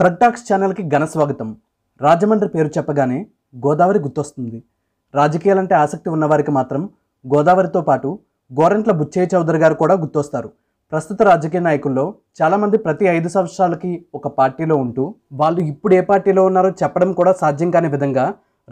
ప్రగ్టాక్స్ ఛానల్కి ఘన స్వాగతం రాజమండ్రి పేరు చెప్పగానే గోదావరి గుర్తొస్తుంది రాజకీయాలంటే ఆసక్తి ఉన్నవారికి మాత్రం గోదావరితో పాటు గోరంట్ల బుచ్చయ్య చౌదరి గారు కూడా గుర్తొస్తారు ప్రస్తుత రాజకీయ నాయకుల్లో చాలామంది ప్రతి ఐదు సంవత్సరాలకి ఒక పార్టీలో ఉంటూ వాళ్ళు ఇప్పుడు ఏ పార్టీలో ఉన్నారో చెప్పడం కూడా సాధ్యం కాని విధంగా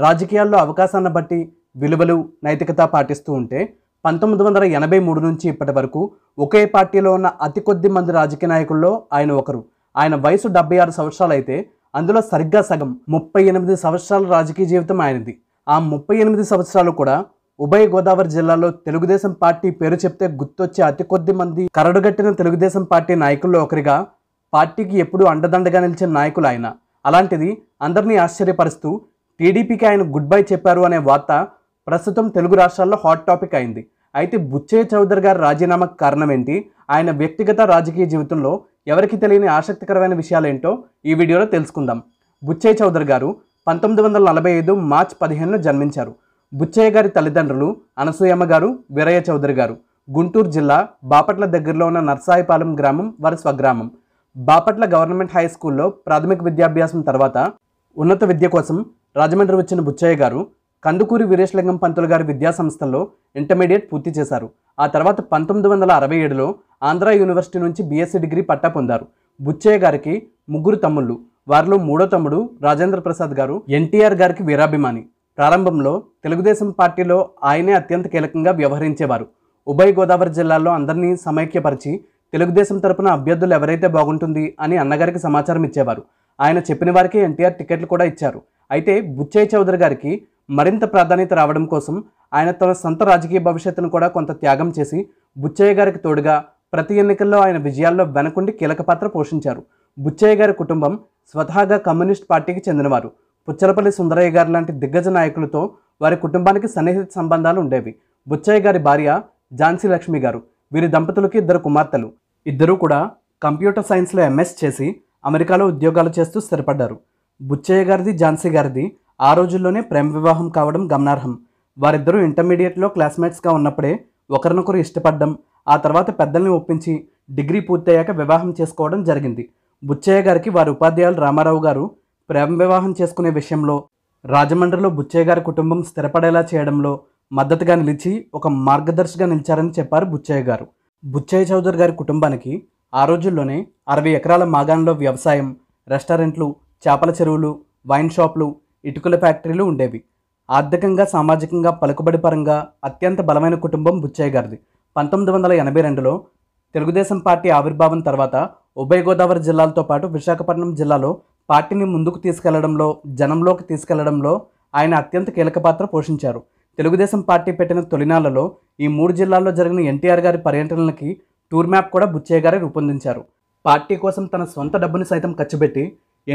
రాజకీయాల్లో అవకాశాన్ని బట్టి విలువలు నైతికత పాటిస్తూ ఉంటే పంతొమ్మిది వందల ఎనభై మూడు నుంచి ఇప్పటి వరకు ఒకే పార్టీలో ఉన్న అతి కొద్ది మంది రాజకీయ నాయకుల్లో ఆయన ఒకరు ఆయన వయసు డెబ్బై ఆరు సంవత్సరాలు అయితే అందులో సరిగ్గా సగం ముప్పై ఎనిమిది సంవత్సరాల రాజకీయ జీవితం ఆయనది ఆ ముప్పై ఎనిమిది సంవత్సరాలు కూడా ఉభయ గోదావరి జిల్లాలో తెలుగుదేశం పార్టీ పేరు చెప్తే గుర్తొచ్చే అతి కొద్ది మంది కరడుగట్టిన తెలుగుదేశం పార్టీ నాయకుల్లో ఒకరిగా పార్టీకి ఎప్పుడూ అండదండగా నిలిచిన నాయకులు ఆయన అలాంటిది అందరినీ ఆశ్చర్యపరుస్తూ టీడీపీకి ఆయన గుడ్ బై చెప్పారు అనే వార్త ప్రస్తుతం తెలుగు రాష్ట్రాల్లో హాట్ టాపిక్ అయింది అయితే బుచ్చయ్య చౌదరి గారి రాజీనామాకు కారణం ఏంటి ఆయన వ్యక్తిగత రాజకీయ జీవితంలో ఎవరికి తెలియని ఆసక్తికరమైన విషయాలేంటో ఈ వీడియోలో తెలుసుకుందాం బుచ్చయ్య చౌదరి గారు పంతొమ్మిది వందల నలభై ఐదు మార్చ్ పదిహేను జన్మించారు బుచ్చయ్య గారి తల్లిదండ్రులు అనసూయమ్మ గారు వీరయ్య చౌదరి గారు గుంటూరు జిల్లా బాపట్ల దగ్గరలో ఉన్న నర్సాయిపాలెం గ్రామం వారి స్వగ్రామం బాపట్ల గవర్నమెంట్ హై స్కూల్లో ప్రాథమిక విద్యాభ్యాసం తర్వాత ఉన్నత విద్య కోసం రాజమండ్రి వచ్చిన బుచ్చయ్య గారు కందుకూరి వీరేశలింగం పంతులు గారి విద్యాసంస్థల్లో ఇంటర్మీడియట్ పూర్తి చేశారు ఆ తర్వాత పంతొమ్మిది వందల అరవై ఏడులో ఆంధ్ర యూనివర్సిటీ నుంచి బీఎస్సీ డిగ్రీ పట్టా పొందారు బుచ్చయ్య గారికి ముగ్గురు తమ్ముళ్ళు వారిలో మూడో తమ్ముడు రాజేంద్ర ప్రసాద్ గారు ఎన్టీఆర్ గారికి వీరాభిమాని ప్రారంభంలో తెలుగుదేశం పార్టీలో ఆయనే అత్యంత కీలకంగా వ్యవహరించేవారు ఉభయ గోదావరి జిల్లాల్లో అందరినీ సమైక్యపరిచి తెలుగుదేశం తరపున అభ్యర్థులు ఎవరైతే బాగుంటుంది అని అన్నగారికి సమాచారం ఇచ్చేవారు ఆయన చెప్పిన వారికి ఎన్టీఆర్ టికెట్లు కూడా ఇచ్చారు అయితే బుచ్చయ్య చౌదరి గారికి మరింత ప్రాధాన్యత రావడం కోసం ఆయన తన సొంత రాజకీయ భవిష్యత్తును కూడా కొంత త్యాగం చేసి బుచ్చయ్య గారికి తోడుగా ప్రతి ఎన్నికల్లో ఆయన విజయాల్లో వెనకుండి కీలక పాత్ర పోషించారు బుచ్చయ్య గారి కుటుంబం స్వతహాగా కమ్యూనిస్ట్ పార్టీకి చెందినవారు పుచ్చలపల్లి సుందరయ్య గారు లాంటి దిగ్గజ నాయకులతో వారి కుటుంబానికి సన్నిహిత సంబంధాలు ఉండేవి బుచ్చయ్య గారి భార్య ఝాన్సీ లక్ష్మి గారు వీరి దంపతులకి ఇద్దరు కుమార్తెలు ఇద్దరూ కూడా కంప్యూటర్ సైన్స్లో ఎంఎస్ చేసి అమెరికాలో ఉద్యోగాలు చేస్తూ స్థిరపడ్డారు బుచ్చయ్య గారిది ఝాన్సీ గారిది ఆ రోజుల్లోనే ప్రేమ వివాహం కావడం గమనార్హం వారిద్దరూ ఇంటర్మీడియట్లో క్లాస్మేట్స్గా ఉన్నప్పుడే ఒకరినొకరు ఇష్టపడడం ఆ తర్వాత పెద్దల్ని ఒప్పించి డిగ్రీ పూర్తయ్యాక వివాహం చేసుకోవడం జరిగింది బుచ్చయ్య గారికి వారి ఉపాధ్యాయులు రామారావు గారు ప్రేమ వివాహం చేసుకునే విషయంలో రాజమండ్రిలో బుచ్చయ్య గారి కుటుంబం స్థిరపడేలా చేయడంలో మద్దతుగా నిలిచి ఒక మార్గదర్శిగా నిలిచారని చెప్పారు బుచ్చయ్య గారు బుచ్చయ్య చౌదరి గారి కుటుంబానికి ఆ రోజుల్లోనే అరవై ఎకరాల మాగాణలో వ్యవసాయం రెస్టారెంట్లు చేపల చెరువులు వైన్ షాపులు ఇటుకల ఫ్యాక్టరీలు ఉండేవి ఆర్థికంగా సామాజికంగా పలుకుబడి పరంగా అత్యంత బలమైన కుటుంబం బుచ్చయ్య గారిది పంతొమ్మిది వందల ఎనభై రెండులో తెలుగుదేశం పార్టీ ఆవిర్భావం తర్వాత ఉభయ గోదావరి జిల్లాలతో పాటు విశాఖపట్నం జిల్లాలో పార్టీని ముందుకు తీసుకెళ్లడంలో జనంలోకి తీసుకెళ్లడంలో ఆయన అత్యంత కీలక పాత్ర పోషించారు తెలుగుదేశం పార్టీ పెట్టిన తొలినాళ్లలో ఈ మూడు జిల్లాల్లో జరిగిన ఎన్టీఆర్ గారి పర్యటనలకి టూర్ మ్యాప్ కూడా బుచ్చయ్య గారే రూపొందించారు పార్టీ కోసం తన సొంత డబ్బును సైతం ఖర్చుపెట్టి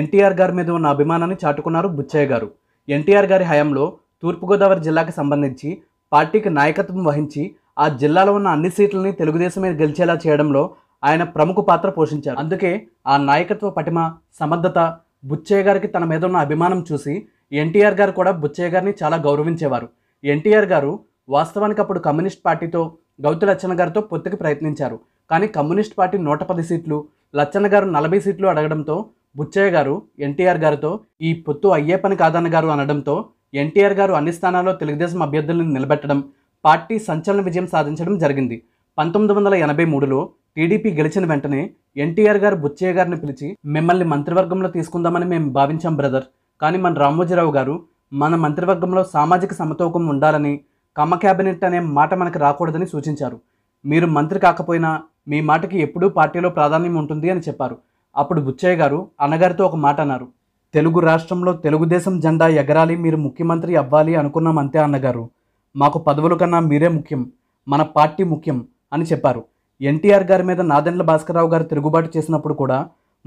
ఎన్టీఆర్ గారి మీద ఉన్న అభిమానాన్ని చాటుకున్నారు బుచ్చయ్య గారు ఎన్టీఆర్ గారి హయాంలో తూర్పుగోదావరి జిల్లాకు సంబంధించి పార్టీకి నాయకత్వం వహించి ఆ జిల్లాలో ఉన్న అన్ని సీట్లని తెలుగుదేశమే గెలిచేలా చేయడంలో ఆయన ప్రముఖ పాత్ర పోషించారు అందుకే ఆ నాయకత్వ పటిమ సమర్థత బుచ్చయ్య గారికి తన మీద ఉన్న అభిమానం చూసి ఎన్టీఆర్ గారు కూడా బుచ్చయ్య గారిని చాలా గౌరవించేవారు ఎన్టీఆర్ గారు వాస్తవానికి అప్పుడు కమ్యూనిస్ట్ పార్టీతో గౌతు లచ్చన్న గారితో పొత్తుకి ప్రయత్నించారు కానీ కమ్యూనిస్ట్ పార్టీ నూట పది సీట్లు లచ్చన్న గారు నలభై సీట్లు అడగడంతో బుచ్చయ్య గారు ఎన్టీఆర్ గారితో ఈ పొత్తు అయ్యే పని కాదన్న గారు అనడంతో ఎన్టీఆర్ గారు అన్ని స్థానాల్లో తెలుగుదేశం అభ్యర్థులను నిలబెట్టడం పార్టీ సంచలన విజయం సాధించడం జరిగింది పంతొమ్మిది వందల ఎనభై మూడులో టీడీపీ గెలిచిన వెంటనే ఎన్టీఆర్ గారు బుచ్చయ్య గారిని పిలిచి మిమ్మల్ని మంత్రివర్గంలో తీసుకుందామని మేము భావించాం బ్రదర్ కానీ మన రామోజీరావు గారు మన మంత్రివర్గంలో సామాజిక సమతూకం ఉండాలని కమ్మ క్యాబినెట్ అనే మాట మనకు రాకూడదని సూచించారు మీరు మంత్రి కాకపోయినా మీ మాటకి ఎప్పుడూ పార్టీలో ప్రాధాన్యం ఉంటుంది అని చెప్పారు అప్పుడు బుచ్చయ్య గారు అన్నగారితో ఒక మాట అన్నారు తెలుగు రాష్ట్రంలో తెలుగుదేశం జెండా ఎగరాలి మీరు ముఖ్యమంత్రి అవ్వాలి అనుకున్నాం అంతే అన్నగారు మాకు పదవుల కన్నా మీరే ముఖ్యం మన పార్టీ ముఖ్యం అని చెప్పారు ఎన్టీఆర్ గారి మీద నాదెండ్ల భాస్కర్రావు గారు తిరుగుబాటు చేసినప్పుడు కూడా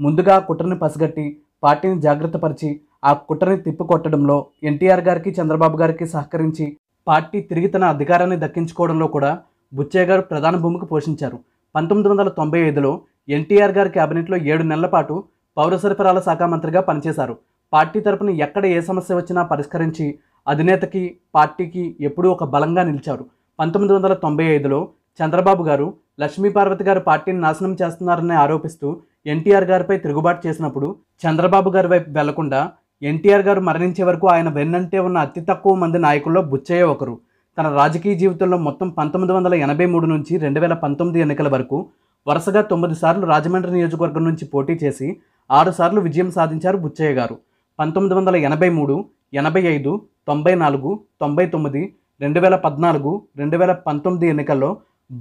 ముందుగా ఆ కుట్రని పసిగట్టి పార్టీని జాగ్రత్తపరిచి ఆ కుట్రని తిప్పికొట్టడంలో ఎన్టీఆర్ గారికి చంద్రబాబు గారికి సహకరించి పార్టీ తిరిగి తన అధికారాన్ని దక్కించుకోవడంలో కూడా బుచ్చయ్య గారు ప్రధాన భూమిక పోషించారు పంతొమ్మిది వందల తొంభై ఐదులో ఎన్టీఆర్ గారి క్యాబినెట్లో ఏడు నెలల పాటు పౌర సరఫరాల శాఖ మంత్రిగా పనిచేశారు పార్టీ తరపున ఎక్కడ ఏ సమస్య వచ్చినా పరిష్కరించి అధినేతకి పార్టీకి ఎప్పుడూ ఒక బలంగా నిలిచారు పంతొమ్మిది వందల తొంభై ఐదులో చంద్రబాబు గారు లక్ష్మీపార్వతి గారు పార్టీని నాశనం చేస్తున్నారని ఆరోపిస్తూ ఎన్టీఆర్ గారిపై తిరుగుబాటు చేసినప్పుడు చంద్రబాబు గారి వైపు వెళ్లకుండా ఎన్టీఆర్ గారు మరణించే వరకు ఆయన వెన్నంటే ఉన్న అతి తక్కువ మంది నాయకుల్లో బుచ్చయ్య ఒకరు తన రాజకీయ జీవితంలో మొత్తం పంతొమ్మిది వందల ఎనభై మూడు నుంచి రెండు వేల పంతొమ్మిది ఎన్నికల వరకు వరుసగా తొమ్మిది సార్లు రాజమండ్రి నియోజకవర్గం నుంచి పోటీ చేసి ఆరుసార్లు విజయం సాధించారు బుచ్చయ్య గారు పంతొమ్మిది వందల ఎనభై మూడు ఎనభై ఐదు తొంభై నాలుగు తొంభై తొమ్మిది రెండు వేల పద్నాలుగు రెండు వేల పంతొమ్మిది ఎన్నికల్లో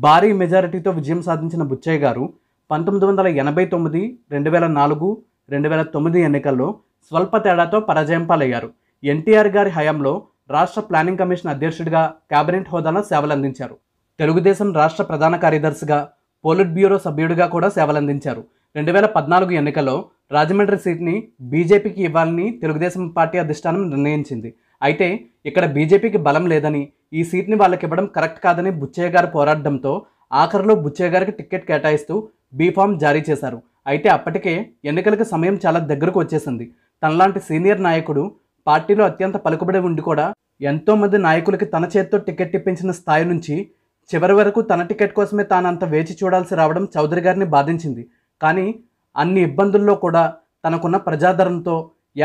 భారీ మెజారిటీతో విజయం సాధించిన బుచ్చయ్య గారు పంతొమ్మిది వందల ఎనభై తొమ్మిది రెండు వేల నాలుగు రెండు వేల తొమ్మిది ఎన్నికల్లో స్వల్ప తేడాతో పరాజయం పాలయ్యారు ఎన్టీఆర్ గారి హయాంలో రాష్ట్ర ప్లానింగ్ కమిషన్ అధ్యక్షుడిగా కేబినెట్ హోదాలో సేవలందించారు తెలుగుదేశం రాష్ట్ర ప్రధాన కార్యదర్శిగా పోలిట్ బ్యూరో సభ్యుడిగా కూడా సేవలందించారు రెండు వేల పద్నాలుగు ఎన్నికల్లో రాజమండ్రి సీట్ని బీజేపీకి ఇవ్వాలని తెలుగుదేశం పార్టీ అధిష్టానం నిర్ణయించింది అయితే ఇక్కడ బీజేపీకి బలం లేదని ఈ సీట్ని వాళ్ళకి ఇవ్వడం కరెక్ట్ కాదని బుచ్చయ్య గారు పోరాడడంతో ఆఖరిలో బుచ్చయ్య గారికి టికెట్ కేటాయిస్తూ బీఫామ్ జారీ చేశారు అయితే అప్పటికే ఎన్నికలకు సమయం చాలా దగ్గరకు వచ్చేసింది తనలాంటి సీనియర్ నాయకుడు పార్టీలో అత్యంత పలుకుబడి ఉండి కూడా ఎంతోమంది నాయకులకి తన చేతితో టికెట్ ఇప్పించిన స్థాయి నుంచి చివరి వరకు తన టికెట్ కోసమే తానంత వేచి చూడాల్సి రావడం చౌదరి గారిని బాధించింది కానీ అన్ని ఇబ్బందుల్లో కూడా తనకున్న ప్రజాదరణతో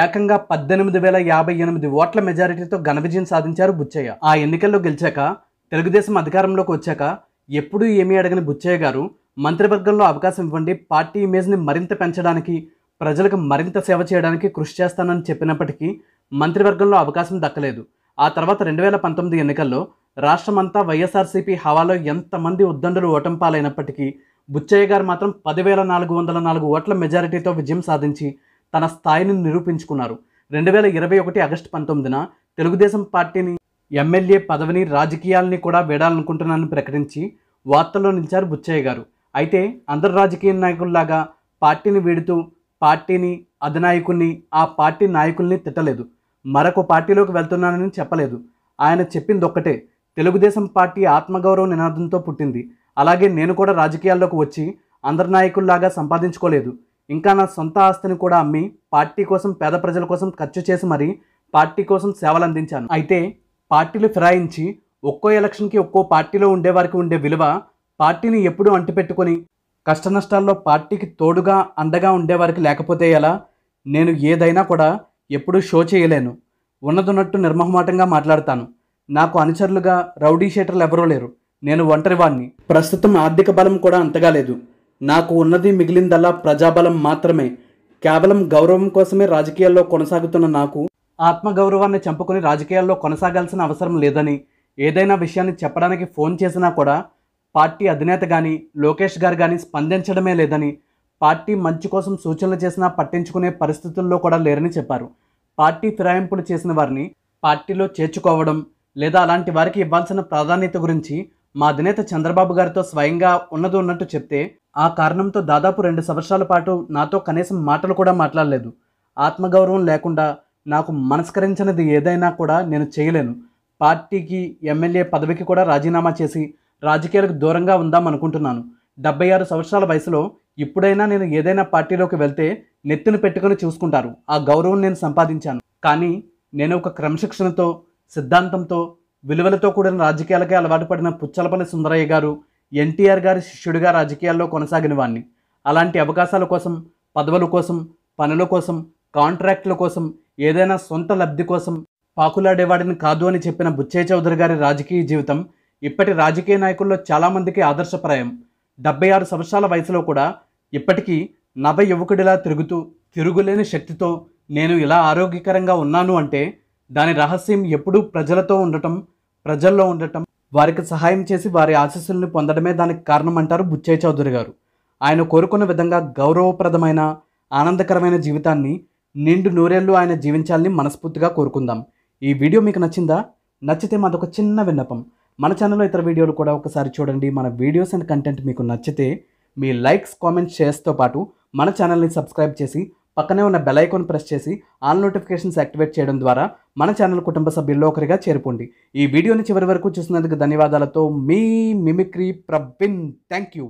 ఏకంగా పద్దెనిమిది వేల యాభై ఎనిమిది ఓట్ల మెజారిటీతో ఘన విజయం సాధించారు బుచ్చయ్య ఆ ఎన్నికల్లో గెలిచాక తెలుగుదేశం అధికారంలోకి వచ్చాక ఎప్పుడూ ఏమీ అడగని బుచ్చయ్య గారు మంత్రివర్గంలో అవకాశం ఇవ్వండి పార్టీ ఇమేజ్ని మరింత పెంచడానికి ప్రజలకు మరింత సేవ చేయడానికి కృషి చేస్తానని చెప్పినప్పటికీ మంత్రివర్గంలో అవకాశం దక్కలేదు ఆ తర్వాత రెండు వేల పంతొమ్మిది ఎన్నికల్లో రాష్ట్రమంతా వైఎస్ఆర్సీపీ హవాలో ఎంతమంది ఉద్దండులు ఓటం పాలైనప్పటికీ బుచ్చయ్య గారు మాత్రం పదివేల నాలుగు వందల నాలుగు ఓట్ల మెజారిటీతో విజయం సాధించి తన స్థాయిని నిరూపించుకున్నారు రెండు వేల ఇరవై ఒకటి ఆగస్టు పంతొమ్మిదిన తెలుగుదేశం పార్టీని ఎమ్మెల్యే పదవిని రాజకీయాలని కూడా వేడాలనుకుంటున్నానని ప్రకటించి వార్తల్లో నిలిచారు బుచ్చయ్య గారు అయితే అందరు రాజకీయ నాయకుల్లాగా పార్టీని వీడుతూ పార్టీని అధినాయకుల్ని ఆ పార్టీ నాయకుల్ని తిట్టలేదు మరొక పార్టీలోకి వెళ్తున్నానని చెప్పలేదు ఆయన చెప్పింది ఒక్కటే తెలుగుదేశం పార్టీ ఆత్మగౌరవ నినాదంతో పుట్టింది అలాగే నేను కూడా రాజకీయాల్లోకి వచ్చి అందరి నాయకుల్లాగా సంపాదించుకోలేదు ఇంకా నా సొంత ఆస్తిని కూడా అమ్మి పార్టీ కోసం పేద ప్రజల కోసం ఖర్చు చేసి మరీ పార్టీ కోసం సేవలు అందించాను అయితే పార్టీలు ఫిరాయించి ఒక్కో ఎలక్షన్కి ఒక్కో పార్టీలో ఉండేవారికి ఉండే విలువ పార్టీని ఎప్పుడూ అంటిపెట్టుకొని కష్టనష్టాల్లో పార్టీకి తోడుగా అండగా ఉండేవారికి లేకపోతే ఎలా నేను ఏదైనా కూడా ఎప్పుడూ షో చేయలేను ఉన్నదున్నట్టు నిర్మహమాటంగా మాట్లాడతాను నాకు అనుచరులుగా రౌడీ షేటర్లు ఎవరూ లేరు నేను ఒంటరివాణ్ణి ప్రస్తుతం ఆర్థిక బలం కూడా అంతగా లేదు నాకు ఉన్నది మిగిలిందల్లా ప్రజాబలం మాత్రమే కేవలం గౌరవం కోసమే రాజకీయాల్లో కొనసాగుతున్న నాకు ఆత్మగౌరవాన్ని చంపుకుని రాజకీయాల్లో కొనసాగాల్సిన అవసరం లేదని ఏదైనా విషయాన్ని చెప్పడానికి ఫోన్ చేసినా కూడా పార్టీ అధినేత కానీ లోకేష్ గారు కానీ స్పందించడమే లేదని పార్టీ మంచి కోసం సూచనలు చేసినా పట్టించుకునే పరిస్థితుల్లో కూడా లేరని చెప్పారు పార్టీ ఫిరాయింపులు చేసిన వారిని పార్టీలో చేర్చుకోవడం లేదా అలాంటి వారికి ఇవ్వాల్సిన ప్రాధాన్యత గురించి మా అధినేత చంద్రబాబు గారితో స్వయంగా ఉన్నది ఉన్నట్టు చెప్తే ఆ కారణంతో దాదాపు రెండు సంవత్సరాల పాటు నాతో కనీసం మాటలు కూడా మాట్లాడలేదు ఆత్మగౌరవం లేకుండా నాకు మనస్కరించినది ఏదైనా కూడా నేను చేయలేను పార్టీకి ఎమ్మెల్యే పదవికి కూడా రాజీనామా చేసి రాజకీయాలకు దూరంగా ఉందాం అనుకుంటున్నాను డెబ్బై ఆరు సంవత్సరాల వయసులో ఇప్పుడైనా నేను ఏదైనా పార్టీలోకి వెళ్తే నెత్తిన పెట్టుకొని చూసుకుంటారు ఆ గౌరవం నేను సంపాదించాను కానీ నేను ఒక క్రమశిక్షణతో సిద్ధాంతంతో విలువలతో కూడిన రాజకీయాలకే అలవాటు పడిన పుచ్చలపల్లి సుందరయ్య గారు ఎన్టీఆర్ గారి శిష్యుడిగా రాజకీయాల్లో కొనసాగిన వాణ్ణి అలాంటి అవకాశాల కోసం పదవుల కోసం పనుల కోసం కాంట్రాక్టుల కోసం ఏదైనా సొంత లబ్ధి కోసం పాకులాడేవాడిని కాదు అని చెప్పిన బుచ్చయ్య చౌదరి గారి రాజకీయ జీవితం ఇప్పటి రాజకీయ నాయకుల్లో చాలామందికి ఆదర్శప్రాయం డెబ్బై ఆరు సంవత్సరాల వయసులో కూడా ఇప్పటికీ నవ యువకుడిలా తిరుగుతూ తిరుగులేని శక్తితో నేను ఇలా ఆరోగ్యకరంగా ఉన్నాను అంటే దాని రహస్యం ఎప్పుడూ ప్రజలతో ఉండటం ప్రజల్లో ఉండటం వారికి సహాయం చేసి వారి ఆశీస్సులను పొందడమే దానికి కారణమంటారు బుచ్చయ్య చౌదరి గారు ఆయన కోరుకున్న విధంగా గౌరవప్రదమైన ఆనందకరమైన జీవితాన్ని నిండు నూరేళ్లు ఆయన జీవించాలని మనస్ఫూర్తిగా కోరుకుందాం ఈ వీడియో మీకు నచ్చిందా నచ్చితే మాదొక చిన్న విన్నపం మన ఛానల్లో ఇతర వీడియోలు కూడా ఒకసారి చూడండి మన వీడియోస్ అండ్ కంటెంట్ మీకు నచ్చితే మీ లైక్స్ కామెంట్స్ షేర్స్తో పాటు మన ఛానల్ని సబ్స్క్రైబ్ చేసి పక్కనే ఉన్న బెలైకోన్ ప్రెస్ చేసి ఆల్ నోటిఫికేషన్స్ యాక్టివేట్ చేయడం ద్వారా మన ఛానల్ కుటుంబ సభ్యుల్లో ఒకరిగా చేరుకోండి ఈ వీడియోని చివరి వరకు చూసినందుకు ధన్యవాదాలతో మీ మిమిక్రీ ప్రబిన్ థ్యాంక్ యూ